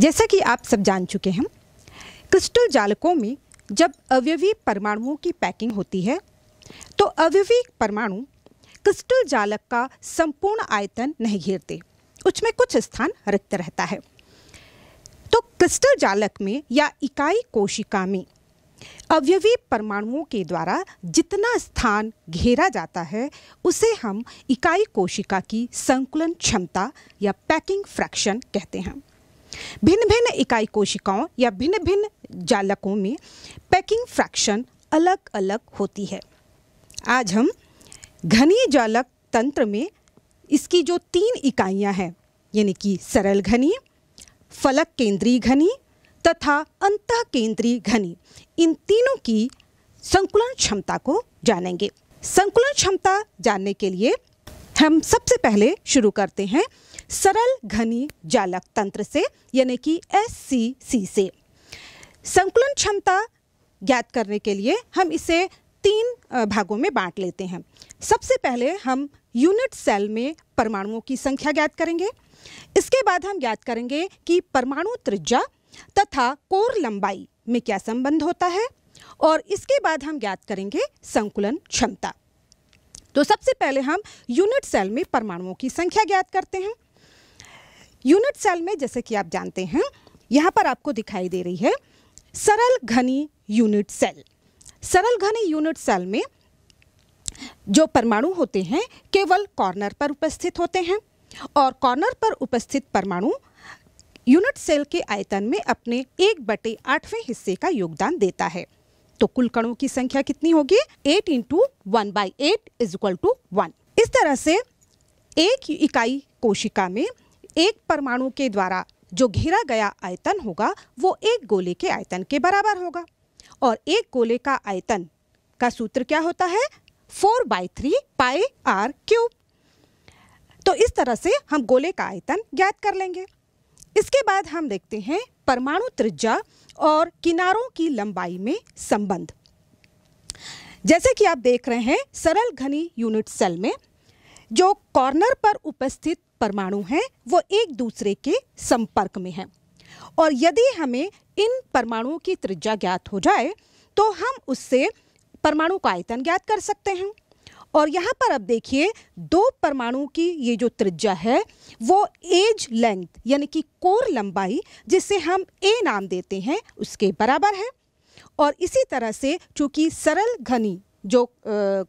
जैसा कि आप सब जान चुके हैं क्रिस्टल जालकों में जब अवयवी परमाणुओं की पैकिंग होती है तो अवयवी परमाणु क्रिस्टल जालक का संपूर्ण आयतन नहीं घेरते उसमें कुछ स्थान रिक्त रहता है तो क्रिस्टल जालक में या इकाई कोशिका में अवयवी परमाणुओं के द्वारा जितना स्थान घेरा जाता है उसे हम इकाई कोशिका की संकुलन क्षमता या पैकिंग फ्रैक्शन कहते हैं भिन्न भिन्न इकाई कोशिकाओं या भिन्न भिन्न जालकों में पैकिंग फ्रैक्शन अलग अलग होती है आज हम घनी जालक तंत्र में इसकी जो तीन इकाइयां हैं यानी कि सरल घनी फलक केंद्रीय घनी तथा अंत केंद्रीय घनी इन तीनों की संकुलन क्षमता को जानेंगे संकुलन क्षमता जानने के लिए हम सबसे पहले शुरू करते हैं सरल घनी जालक तंत्र से यानी कि एस से संकुलन क्षमता ज्ञात करने के लिए हम इसे तीन भागों में बांट लेते हैं सबसे पहले हम यूनिट सेल में परमाणुओं की संख्या ज्ञात करेंगे इसके बाद हम ज्ञात करेंगे कि परमाणु त्रिज्या तथा कोर लंबाई में क्या संबंध होता है और इसके बाद हम ज्ञात करेंगे संकुलन क्षमता तो सबसे पहले हम यूनिट सेल में परमाणुओं की संख्या ज्ञात करते हैं यूनिट सेल में जैसे कि आप जानते हैं यहाँ पर आपको दिखाई दे रही है सरल घनी यूनिट सेल सरल घनी यूनिट सेल में जो परमाणु होते हैं केवल कॉर्नर पर उपस्थित होते हैं और कॉर्नर पर उपस्थित परमाणु यूनिट सेल के आयतन में अपने एक बटे आठवें हिस्से का योगदान देता है तो कुल कणों की संख्या कितनी होगी eight into one by eight is equal to one इस तरह से एक इकाई कोशिका में एक परमाणु के द्वारा जो घेरा गया आयतन होगा वो एक गोले के आयतन के बराबर होगा और एक गोले का आयतन का सूत्र क्या होता है four by three pi r cube तो इस तरह से हम गोले का आयतन ज्ञात कर लेंगे इसके बाद हम देखते हैं परमाणु त्रिज्या और किनारों की लंबाई में संबंध जैसे कि आप देख रहे हैं सरल घनी यूनिट सेल में जो कॉर्नर पर उपस्थित परमाणु हैं वो एक दूसरे के संपर्क में हैं और यदि हमें इन परमाणुओं की त्रिज्या ज्ञात हो जाए तो हम उससे परमाणु का आयतन ज्ञात कर सकते हैं और यहाँ पर अब देखिए दो परमाणु की ये जो त्रिज्या है वो एज लेंथ यानी कि कोर लंबाई जिसे हम ए नाम देते हैं उसके बराबर है और इसी तरह से चूँकि सरल घनी जो आ,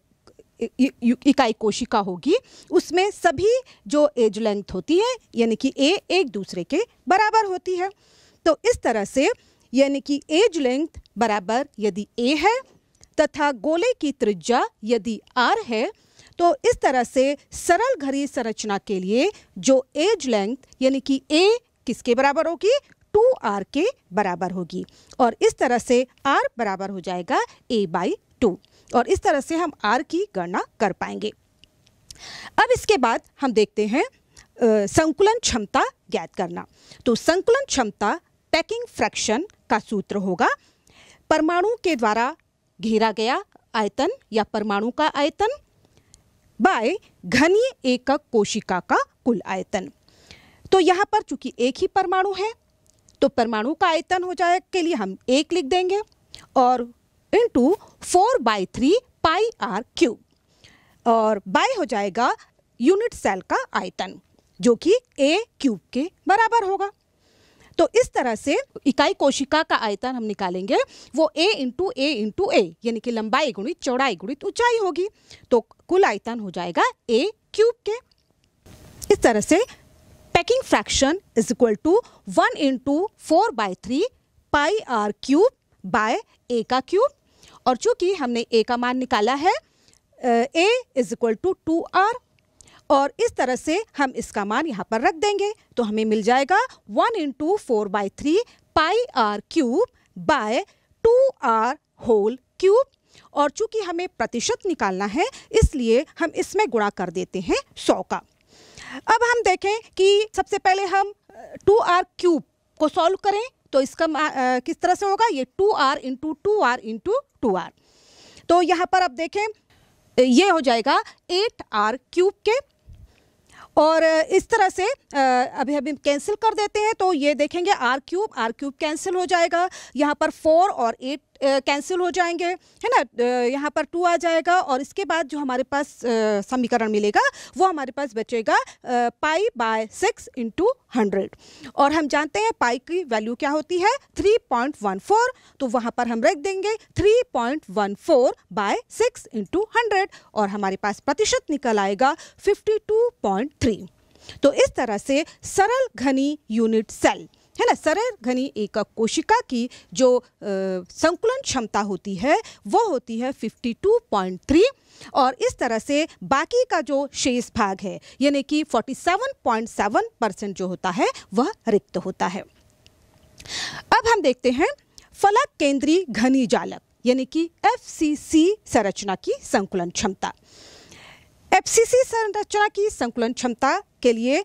इकाई कोशिका होगी उसमें सभी जो एज लेंथ होती है यानी कि ए एक दूसरे के बराबर होती है तो इस तरह से यानी कि एज लेंथ बराबर यदि ए है तथा गोले की त्रिज्या यदि आर है तो इस तरह से सरल घड़ी संरचना के लिए जो एज लेंथ यानी कि ए किसके बराबर होगी टू आर के बराबर होगी और इस तरह से आर बराबर हो जाएगा ए बाई टू और इस तरह से हम आर की गणना कर पाएंगे अब इसके बाद हम देखते हैं आ, संकुलन क्षमता ज्ञात करना तो संकुलन क्षमता पैकिंग फ्रैक्शन का सूत्र होगा परमाणु के द्वारा घेरा गया आयतन या परमाणु का आयतन बाय घनीय एकक कोशिका का कुल आयतन तो यहाँ पर चूंकि एक ही परमाणु है तो परमाणु का आयतन हो जाए के लिए हम एक लिख देंगे और into four by three pi r cube और बाय हो जाएगा यूनिट सेल का आयतन जो कि ए क्यूब के बराबर होगा तो इस तरह से इकाई कोशिका का आयतन हम निकालेंगे वो ए इंटू ए इंटू ए यानी कि लंबाई गुणित चौड़ाई गुणित तो ऊंचाई होगी तो कुल आयतन हो जाएगा ए क्यूब के इस तरह से packing fraction is equal to one into four by three pi r cube by a का क्यूब और चूंकि हमने ए का मान निकाला है a is equal to two r और इस तरह से हम इसका मान यहाँ पर रख देंगे तो हमें मिल जाएगा one into four by three pi r cube by two r whole cube और चूंकि हमें प्रतिशत निकालना है इसलिए हम इसमें गुणा कर देते हैं सौ का अब हम देखें कि सबसे पहले हम टू आर क्यूब को सॉल्व करें तो इसका आ, किस तरह से होगा ये two r into two r into two r तो यहाँ पर अब देखें ये हो जाएगा एट आर क्यूब के और इस तरह से अभी अभी कैंसिल कर देते हैं तो ये देखेंगे r cube r cube cancel हो जाएगा यहाँ पर फोर और एट कैंसिल हो जाएंगे है ना यहाँ पर टू आ जाएगा और इसके बाद जो हमारे पास समीकरण मिलेगा वो हमारे पास बचेगा pi by six into hundred और हम जानते हैं पाई की वैल्यू क्या होती है थ्री पॉइंट वन फोर तो वहाँ पर हम रख देंगे three point one four by six into hundred और हमारे पास प्रतिशत निकल आएगा फिफ्टी टू पॉइंट थ्री तो इस तरह से सरल घनी यूनिट सेल है ना सरल घनी एक कोशिका की जो संकुलन क्षमता होती है वो होती है 52.3 और इस तरह से बाकी का जो शेष भाग है यानी कि 47.7 परसेंट जो होता है वह रिक्त होता है अब हम देखते हैं फलक केंद्रीय घनी जालक यानी कि एफ संरचना की संकुलन क्षमता एफसीसी संरचना की संकुलन क्षमता के लिए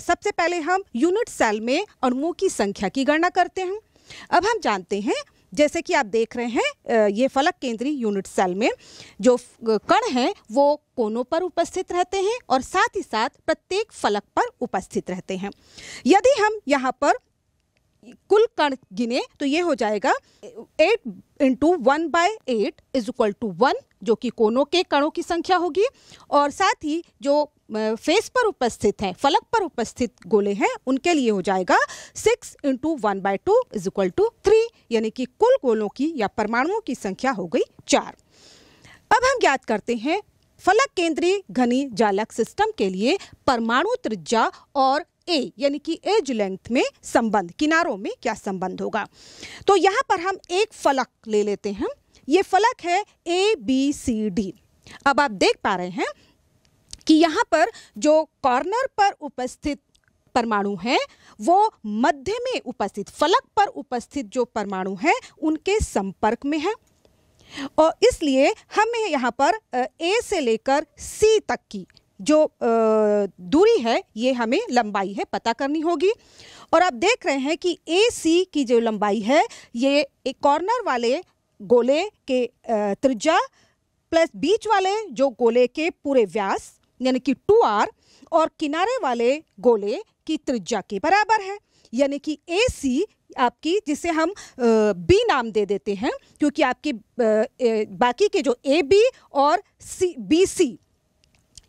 सबसे पहले हम यूनिट सेल में अणुओं की संख्या की गणना करते हैं अब हम जानते हैं जैसे कि आप देख रहे हैं ये फलक केंद्रीय यूनिट सेल में जो कण हैं वो कोनों पर उपस्थित रहते हैं और साथ ही साथ प्रत्येक फलक पर उपस्थित रहते हैं यदि हम यहाँ पर कुल कण गिने तो ये हो जाएगा eight into one by eight is equal to one जो कि कोनों के कणों की संख्या होगी और साथ ही जो फेस पर उपस्थित हैं फलक पर उपस्थित गोले हैं उनके लिए हो जाएगा six into one by two is equal to three यानी कि कुल गोलों की या परमाणुओं की संख्या हो गई चार अब हम ज्ञात करते हैं फलक केंद्रीय घनी जालक सिस्टम के लिए परमाणु त्रिज्या और ए यानी कि एज लेंथ में संबंध किनारों में क्या संबंध होगा तो यहाँ पर हम एक फलक ले लेते हैं ये फलक है ए बी सी डी अब आप देख पा रहे हैं कि यहाँ पर जो कॉर्नर पर उपस्थित परमाणु हैं वो मध्य में उपस्थित फलक पर उपस्थित जो परमाणु हैं उनके संपर्क में हैं और इसलिए हमें यहाँ पर ए से लेकर सी तक की जो दूरी है ये हमें लंबाई है पता करनी होगी और आप देख रहे हैं कि ए सी की जो लंबाई है ये एक कॉर्नर वाले गोले के त्रिज्या प्लस बीच वाले जो गोले के पूरे व्यास यानी कि टू आर और किनारे वाले गोले की त्रिज्या के बराबर है यानी कि ए सी आपकी जिसे हम बी नाम दे देते हैं क्योंकि आपकी बाकी के जो ए बी और सी बी सी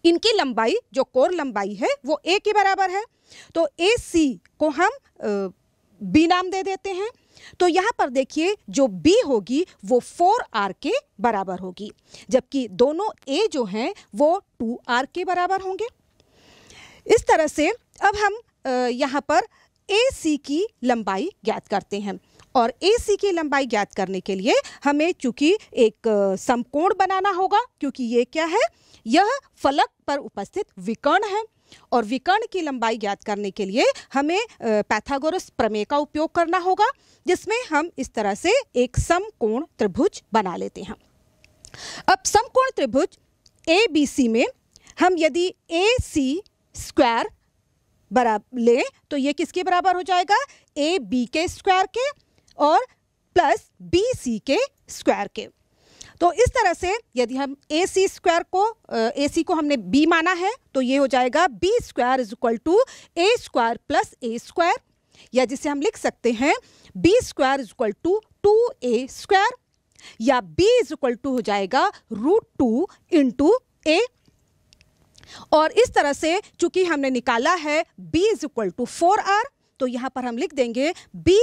इनकी लंबाई जो कोर लंबाई है वो ए के बराबर है तो ए सी को हम बी नाम दे देते हैं तो यहाँ पर देखिए जो बी होगी वो फोर आर के बराबर होगी जबकि दोनों ए जो हैं वो टू आर के बराबर होंगे इस तरह से अब हम यहाँ पर ए सी की लंबाई ज्ञात करते हैं और ए सी की लंबाई ज्ञात करने के लिए हमें चूंकि एक समकोण बनाना होगा क्योंकि ये क्या है यह फलक पर उपस्थित विकर्ण है और विकर्ण की लंबाई ज्ञात करने के लिए हमें पैथागोरस प्रमेय का उपयोग करना होगा जिसमें हम इस तरह से एक समकोण त्रिभुज बना लेते हैं अब समकोण त्रिभुज ए बी सी में हम यदि ए सी स्क्वायर बराबर लें तो ये किसके बराबर हो जाएगा ए बी के स्क्वायर के और प्लस बी सी के स्क्वायर के तो इस तरह से यदि हम ए सी स्क्वायर को ए सी को हमने बी माना है तो ये हो जाएगा b square is equal to a square plus a square या जिसे हम लिख सकते हैं b square is equal to two a square या बी इज इक्वल टू हो जाएगा रूट टू इंटू ए और इस तरह से चूंकि हमने निकाला है b is equal to four r तो यहाँ पर हम लिख देंगे b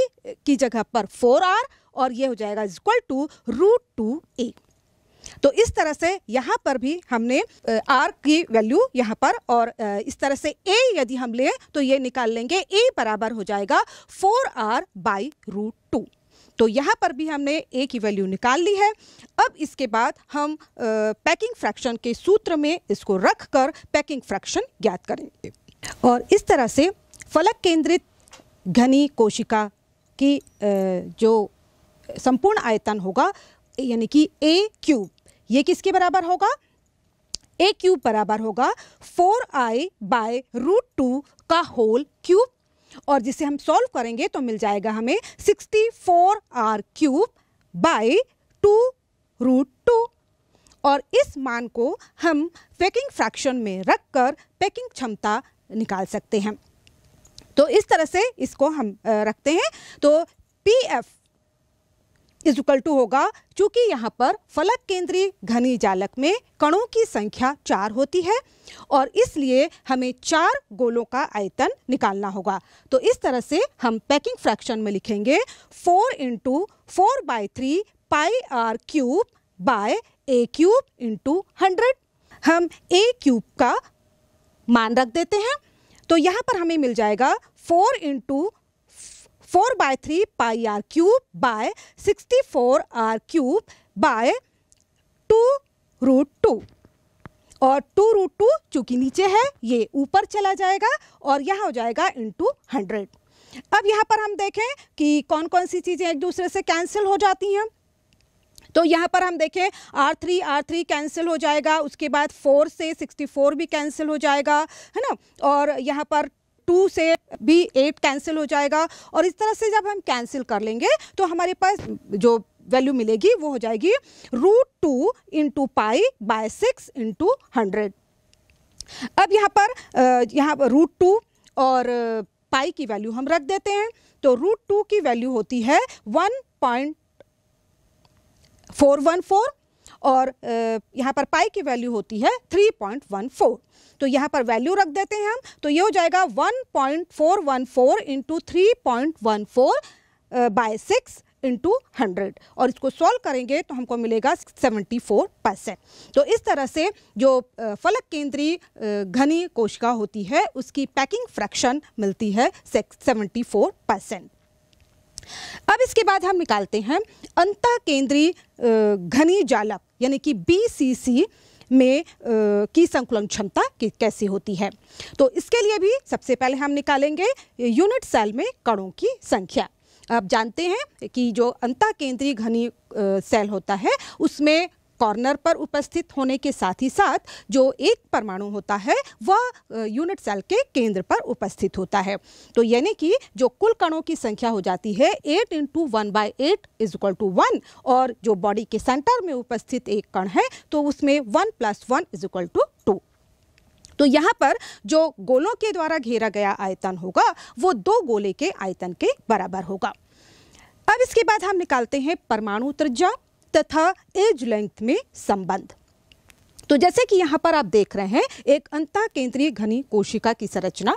की जगह पर फोर आर और ये हो जाएगा is equal to root two a तो इस तरह से यहाँ पर भी हमने आर की वैल्यू यहाँ पर और इस तरह से ए यदि हम लें तो ये निकाल लेंगे ए बराबर हो जाएगा four r by root two तो यहाँ पर भी हमने ए की वैल्यू निकाल ली है अब इसके बाद हम पैकिंग फ्रैक्शन के सूत्र में इसको रख कर पैकिंग फ्रैक्शन ज्ञात करेंगे और इस तरह से फलक केंद्रित घनी कोशिका की जो संपूर्ण आयतन होगा यानी कि ए क्यूब ये किसके बराबर होगा ए क्यूब बराबर होगा four I by root two का होल क्यूब और जिसे हम सॉल्व करेंगे तो मिल जाएगा हमें sixty four r cube by two root two और इस मान को हम पैकिंग फ्रैक्शन में रखकर पैकिंग क्षमता निकाल सकते हैं तो इस तरह से इसको हम रखते हैं तो P F is equal to होगा चूँकि यहाँ पर फलक केंद्रीय घनी जालक में कणों की संख्या चार होती है और इसलिए हमें चार गोलों का आयतन निकालना होगा तो इस तरह से हम पैकिंग फ्रैक्शन में लिखेंगे four into four by three pi r cube by a cube into hundred हम ए क्यूब का मान रख देते हैं तो यहाँ पर हमें मिल जाएगा four into by three pi r cube by sixty four r cube by two root two और टू रूट टू चूँकि नीचे है ये ऊपर चला जाएगा और यह हो जाएगा इंटू हंड्रेड अब यहाँ पर हम देखें कि कौन कौन सी चीज़ें एक दूसरे से कैंसिल हो जाती हैं तो यहाँ पर हम देखें r three r three cancel हो जाएगा उसके बाद फोर से सिक्सटी फोर भी कैंसिल हो जाएगा है ना और यहाँ पर टू से भी एट कैंसिल हो जाएगा और इस तरह से जब हम कैंसिल कर लेंगे तो हमारे पास जो वैल्यू मिलेगी वो हो जाएगी root two into pi by six into hundred अब यहाँ पर यहाँ पर रूट टू और पाई की वैल्यू हम रख देते हैं तो रूट टू की वैल्यू होती है one point four one four और यहाँ पर पाई की वैल्यू होती है 3.14 तो यहाँ पर वैल्यू रख देते हैं हम तो ये हो जाएगा 1.414 into three point one four by six into hundred और इसको सॉल्व करेंगे तो हमको मिलेगा 74 परसेंट तो इस तरह से जो फलक केंद्रीय घनी कोशिका होती है उसकी पैकिंग फ्रैक्शन मिलती है 74 परसेंट अब इसके बाद हम निकालते हैं अंत केंद्रीय घनी जालक यानी कि बी में की संकुलन क्षमता कैसी होती है तो इसके लिए भी सबसे पहले हम निकालेंगे यूनिट सेल में कणों की संख्या आप जानते हैं कि जो अंता केंद्रीय घनी सेल होता है उसमें कॉर्नर पर उपस्थित होने के साथ ही साथ जो एक परमाणु होता है वह यूनिट सेल के केंद्र पर उपस्थित होता है तो यानी कि जो कुल कणों की संख्या हो जाती है eight into one by eight is equal to one और जो बॉडी के सेंटर में उपस्थित एक कण है तो उसमें one plus one is equal to two तो यहाँ पर जो गोलों के द्वारा घेरा गया आयतन होगा वो दो गोले के आयतन के बराबर होगा अब इसके बाद हम निकालते हैं परमाणु त्रिज्या तथा एज लेंथ में संबंध तो जैसे कि यहाँ पर आप देख रहे हैं एक अंता केंद्रीय घनी कोशिका की संरचना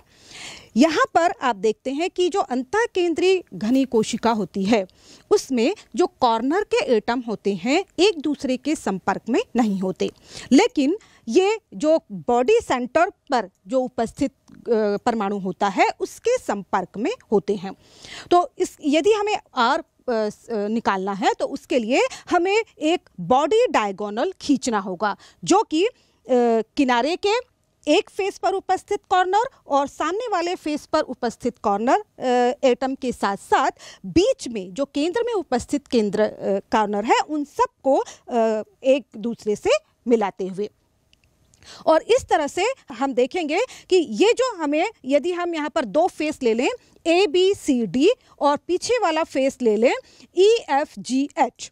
यहाँ पर आप देखते हैं कि जो अंता केंद्रीय घनी कोशिका होती है उसमें जो कॉर्नर के एटम होते हैं एक दूसरे के संपर्क में नहीं होते लेकिन ये जो बॉडी सेंटर पर जो उपस्थित परमाणु होता है उसके संपर्क में होते हैं तो इस यदि हमें आर निकालना है तो उसके लिए हमें एक बॉडी डायगोनल खींचना होगा जो कि किनारे के एक फेस पर उपस्थित कॉर्नर और सामने वाले फेस पर उपस्थित कॉर्नर एटम के साथ साथ बीच में जो केंद्र में उपस्थित केंद्र कॉर्नर है उन सबको एक दूसरे से मिलाते हुए और इस तरह से हम देखेंगे कि ये जो हमें यदि हम यहाँ पर दो फेस ले लें ए बी सी डी और पीछे वाला फेस ले लें ई एफ जी एच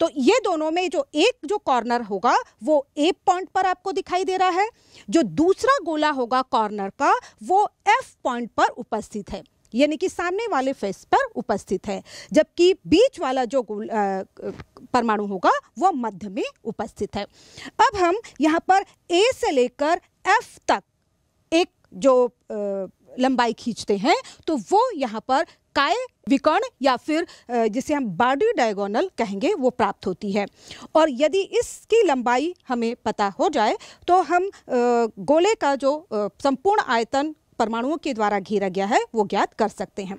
तो ये दोनों में जो एक जो कॉर्नर होगा वो ए पॉइंट पर आपको दिखाई दे रहा है जो दूसरा गोला होगा कॉर्नर का वो एफ पॉइंट पर उपस्थित है यानी कि सामने वाले फेस पर उपस्थित है जबकि बीच वाला जो परमाणु होगा वह मध्य में उपस्थित है अब हम यहाँ पर ए से लेकर एफ तक एक जो लंबाई खींचते हैं तो वो यहाँ पर काय विकर्ण या फिर जिसे हम बॉडी डायगोनल कहेंगे वो प्राप्त होती है और यदि इसकी लंबाई हमें पता हो जाए तो हम गोले का जो संपूर्ण आयतन परमाणुओं के द्वारा घेरा गया है वो ज्ञात कर सकते हैं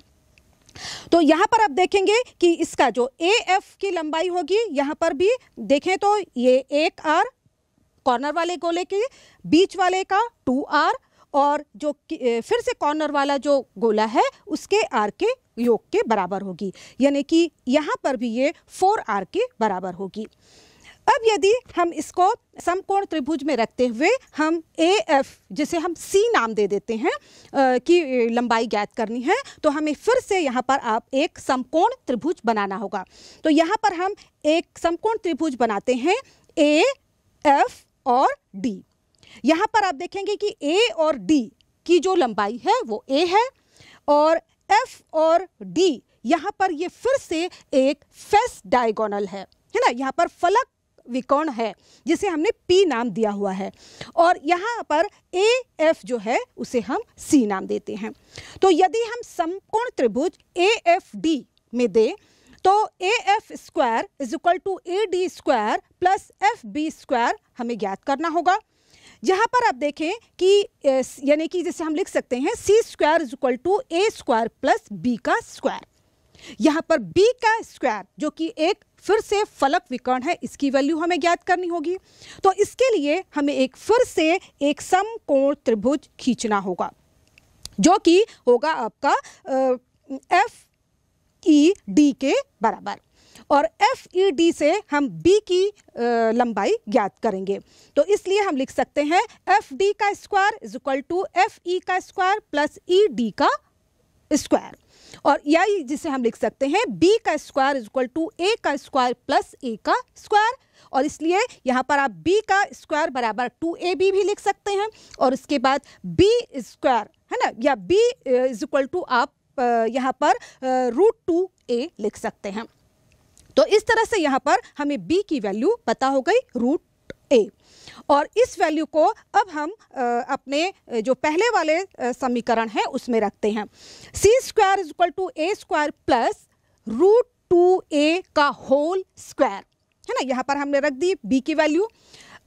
तो यहां पर आप देखेंगे कि इसका जो ए एफ की लंबाई होगी यहां पर भी देखें तो ये एक आर कॉर्नर वाले गोले के बीच वाले का टू आर और जो फिर से कॉर्नर वाला जो गोला है उसके आर के योग के बराबर होगी यानी कि यहां पर भी ये फोर आर के बराबर होगी अब यदि हम इसको समकोण त्रिभुज में रखते हुए हम ए एफ जिसे हम सी नाम दे देते हैं कि की लंबाई ज्ञात करनी है तो हमें फिर से यहाँ पर आप एक समकोण त्रिभुज बनाना होगा तो यहाँ पर हम एक समकोण त्रिभुज बनाते हैं ए एफ और डी यहाँ पर आप देखेंगे कि ए और डी की जो लंबाई है वो ए है और एफ और डी यहाँ पर ये फिर से एक फेस डायगोनल है है ना यहाँ पर फलक विकर्ण है जिसे हमने पी नाम दिया हुआ है और यहाँ पर ए एफ जो है उसे हम सी नाम देते हैं तो यदि हम समकोण त्रिभुज ए एफ डी में दें तो a f square is equal to a d square plus f b square हमें ज्ञात करना होगा यहाँ पर आप देखें कि यानी कि जैसे हम लिख सकते हैं c square is equal to a square plus b का स्क्वायर यहाँ पर बी का स्क्वायर जो कि एक फिर से फलक विकर्ण है इसकी वैल्यू हमें ज्ञात करनी होगी तो इसके लिए हमें एक फिर से एक समकोण त्रिभुज खींचना होगा जो कि होगा आपका एफ ई डी के बराबर और एफ ई डी से हम बी की आ, लंबाई ज्ञात करेंगे तो इसलिए हम लिख सकते हैं एफ डी का square is equal to f e का स्क्वायर प्लस ई डी का स्क्वायर और या जिसे हम लिख सकते हैं बी का square is equal to a का स्क्वायर प्लस ए का स्क्वायर और इसलिए यहाँ पर आप बी का स्क्वायर बराबर टू ए बी भी लिख सकते हैं और उसके बाद बी स्क्वायर है ना या बी इज इक्वल टू आप uh, यहाँ पर रूट टू ए लिख सकते हैं तो इस तरह से यहाँ पर हमें बी की वैल्यू पता हो गई रूट ए और इस वैल्यू को अब हम अपने जो पहले वाले समीकरण है उसमें रखते हैं c square is equal to a square plus root two a का होल स्क्वायर है ना यहाँ पर हमने रख दी बी की वैल्यू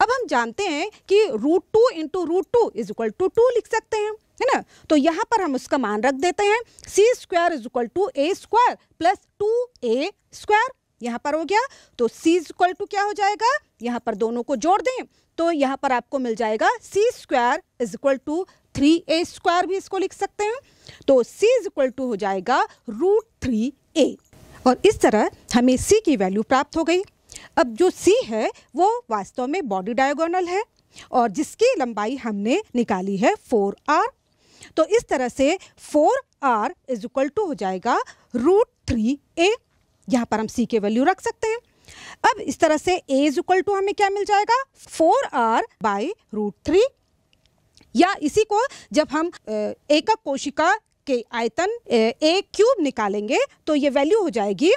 अब हम जानते हैं कि root two into root two is equal to two लिख सकते हैं है ना तो यहाँ पर हम उसका मान रख देते हैं c square is equal to a square plus two a square यहाँ पर हो गया तो सी इक्वल टू क्या हो जाएगा यहाँ पर दोनों को जोड़ दें तो यहाँ पर आपको मिल जाएगा c square is equal to three a square भी इसको लिख सकते हैं तो सी इज इक्वल टू हो जाएगा रूट थ्री ए और इस तरह हमें सी की वैल्यू प्राप्त हो गई अब जो सी है वो वास्तव में बॉडी डायगोनल है और जिसकी लंबाई हमने निकाली है फोर आर तो इस तरह से four r is equal to हो जाएगा रूट थ्री ए यहाँ पर हम सी के वैल्यू रख सकते हैं अब इस तरह से ए इज इक्वल टू हमें क्या मिल जाएगा four r by root three या इसी को जब हम एकक कोशिका के आयतन ए क्यूब निकालेंगे तो ये वैल्यू हो जाएगी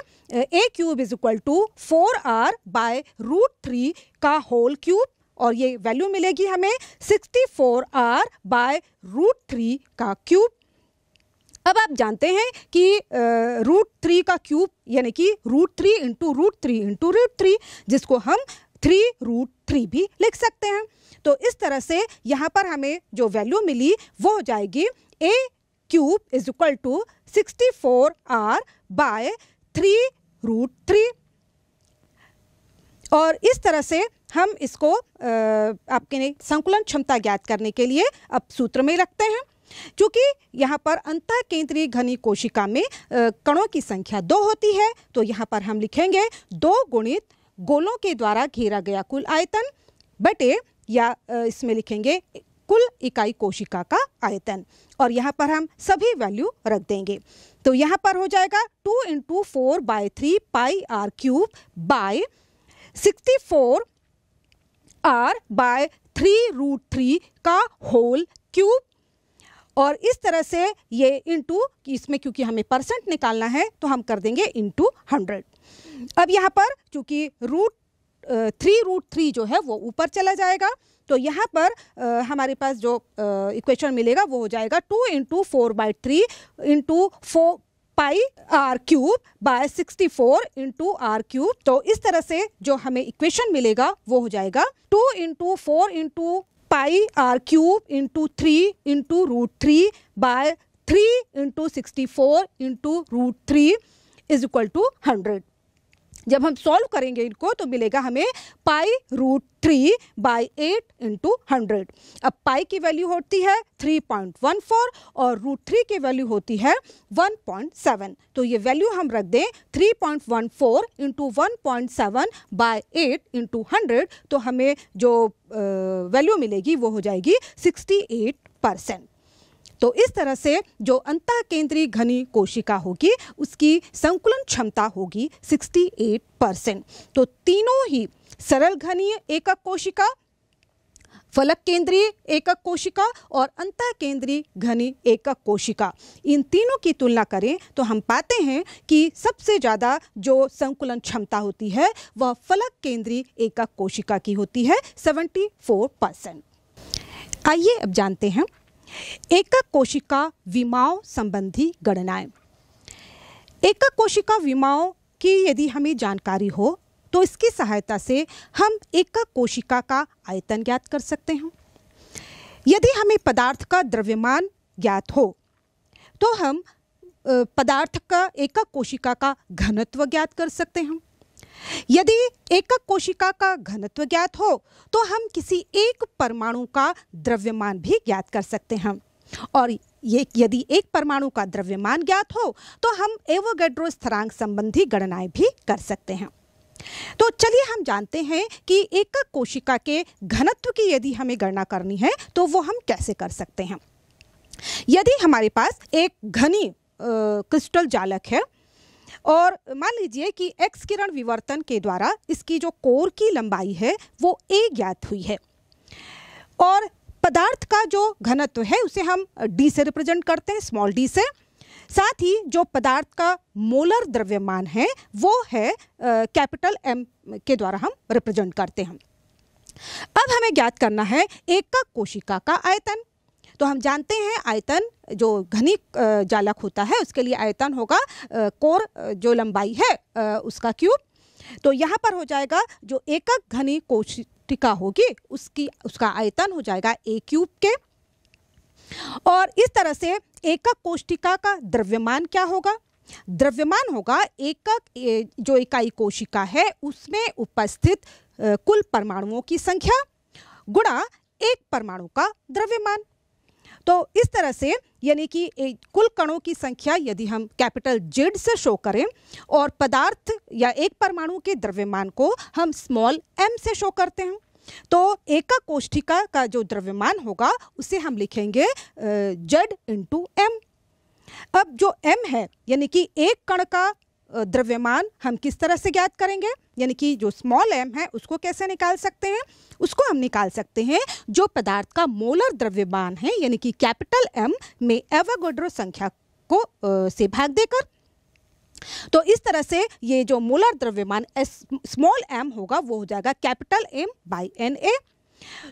a cube is equal to four r by root three का होल क्यूब और ये वैल्यू मिलेगी हमें sixty four r by root three का क्यूब अब आप जानते हैं कि रूट थ्री का क्यूब यानी कि root three into root three into root three जिसको हम थ्री रूट थ्री भी लिख सकते हैं तो इस तरह से यहाँ पर हमें जो वैल्यू मिली वो हो जाएगी a cube is equal to sixty four r by three root three और इस तरह से हम इसको आपके संकुलन क्षमता ज्ञात करने के लिए अब सूत्र में रखते हैं क्योंकि यहाँ पर अंत केंद्रीय घनी कोशिका में कणों की संख्या दो होती है तो यहाँ पर हम लिखेंगे दो गुणित गोलों के द्वारा घेरा गया कुल आयतन बटे या इसमें लिखेंगे कुल इकाई कोशिका का आयतन और यहाँ पर हम सभी वैल्यू रख देंगे तो यहाँ पर हो जाएगा two into four by three pi r cube by sixty four r by three root three का होल क्यूब और इस तरह से ये इंटू इसमें क्योंकि हमें परसेंट निकालना है तो हम कर देंगे इंटू हंड्रेड अब यहाँ पर चूँकि रूट थ्री रूट थ्री जो है वो ऊपर चला जाएगा तो यहाँ पर आ, हमारे पास जो इक्वेशन मिलेगा वो हो जाएगा two into four by three into four pi r cube by sixty four into r cube तो इस तरह से जो हमें इक्वेशन मिलेगा वो हो जाएगा two into four into pi r cube into 3 into root 3 by 3 into 64 into root 3 is equal to 100. जब हम सॉल्व करेंगे इनको तो मिलेगा हमें pi root three by eight into hundred अब पाई की वैल्यू होती है थ्री पॉइंट वन फोर और रूट थ्री की वैल्यू होती है वन पॉइंट सेवन तो ये वैल्यू हम रख दें three point one four into one point seven by eight into hundred तो हमें जो वैल्यू मिलेगी वो हो जाएगी सिक्सटी एट परसेंट तो इस तरह से जो अंत केंद्रीय घनी कोशिका होगी उसकी संकुलन क्षमता होगी 68 परसेंट तो तीनों ही सरल घनीय एकक कोशिका फलक केंद्रीय एकक कोशिका और अंत केंद्रीय घनी एकक कोशिका इन तीनों की तुलना करें तो हम पाते हैं कि सबसे ज़्यादा जो संकुलन क्षमता होती है वह फलक केंद्रीय एकक कोशिका की होती है 74 परसेंट आइए अब जानते हैं एकक कोशिका विमाओं संबंधी गणनाएं एकक कोशिका विमाओं की यदि हमें जानकारी हो तो इसकी सहायता से हम एकक कोशिका का आयतन ज्ञात कर सकते हैं यदि हमें पदार्थ का द्रव्यमान ज्ञात हो तो हम पदार्थ का एकक कोशिका का घनत्व ज्ञात कर सकते हैं यदि एकक कोशिका का घनत्व ज्ञात हो तो हम किसी एक परमाणु का द्रव्यमान भी ज्ञात कर सकते हैं और ये यदि एक परमाणु का द्रव्यमान ज्ञात हो तो हम एवोगेड्रो स्थिरांक संबंधी गणनाएं भी कर सकते हैं तो चलिए हम जानते हैं कि एकक कोशिका के घनत्व की यदि हमें गणना करनी है तो वो हम कैसे कर सकते हैं यदि हमारे पास एक घनी क्रिस्टल जालक है और मान लीजिए कि एक्स किरण विवर्तन के द्वारा इसकी जो कोर की लंबाई है वो ए ज्ञात हुई है और पदार्थ का जो घनत्व है उसे हम डी से रिप्रेजेंट करते हैं स्मॉल डी से साथ ही जो पदार्थ का मोलर द्रव्यमान है वो है कैपिटल एम के द्वारा हम रिप्रेजेंट करते हैं अब हमें ज्ञात करना है एकक कोशिका का आयतन तो हम जानते हैं आयतन जो घनी जालक होता है उसके लिए आयतन होगा कोर जो लंबाई है उसका क्यूब तो यहाँ पर हो जाएगा जो एकक घनी कोशिका होगी उसकी उसका आयतन हो जाएगा ए क्यूब के और इस तरह से एकक कोष्टिका का द्रव्यमान क्या होगा द्रव्यमान होगा एकक जो इकाई कोशिका है उसमें उपस्थित कुल परमाणुओं की संख्या गुणा एक परमाणु का द्रव्यमान तो इस तरह से यानी कि कुल कणों की संख्या यदि हम कैपिटल जेड से शो करें और पदार्थ या एक परमाणु के द्रव्यमान को हम स्मॉल एम से शो करते हैं तो एका कोष्ठिका का जो द्रव्यमान होगा उसे हम लिखेंगे जेड इंटू एम अब जो m है यानी कि एक कण का द्रव्यमान हम किस तरह से ज्ञात करेंगे यानी कि जो स्मॉल एम है उसको कैसे निकाल सकते हैं उसको हम निकाल सकते हैं जो पदार्थ का मोलर द्रव्यमान है यानी कि कैपिटल एम में एवागोड्रो संख्या को आ, से भाग देकर तो इस तरह से ये जो मोलर द्रव्यमान स्मॉल एम होगा वो हो जाएगा capital M by N A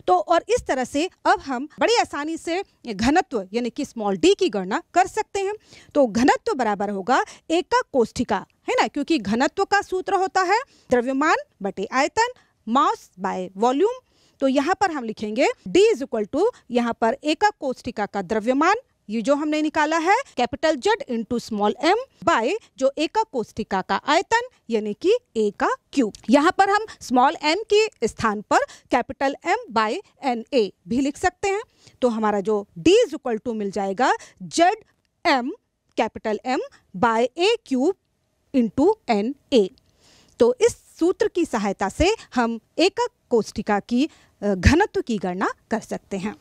तो और इस तरह से अब हम बड़ी आसानी से घनत्व यानी कि स्मॉल डी की गणना कर सकते हैं तो घनत्व बराबर होगा एकक कोष्ठिका है ना क्योंकि घनत्व का सूत्र होता है द्रव्यमान बटे आयतन मास बाय वॉल्यूम तो यहाँ पर हम लिखेंगे डी इज इक्वल टू यहाँ पर एकक कोष्ठिका का द्रव्यमान ये जो हमने निकाला है capital Z into small m by जो एका कोष्टिका का आयतन यानी कि ए का क्यूब यहाँ पर हम स्मॉल एम के स्थान पर capital M by N A भी लिख सकते हैं तो हमारा जो डी इज इक्वल टू मिल जाएगा Z m capital M by a cube into N A तो इस सूत्र की सहायता से हम एकक कोष्टिका की घनत्व की गणना कर सकते हैं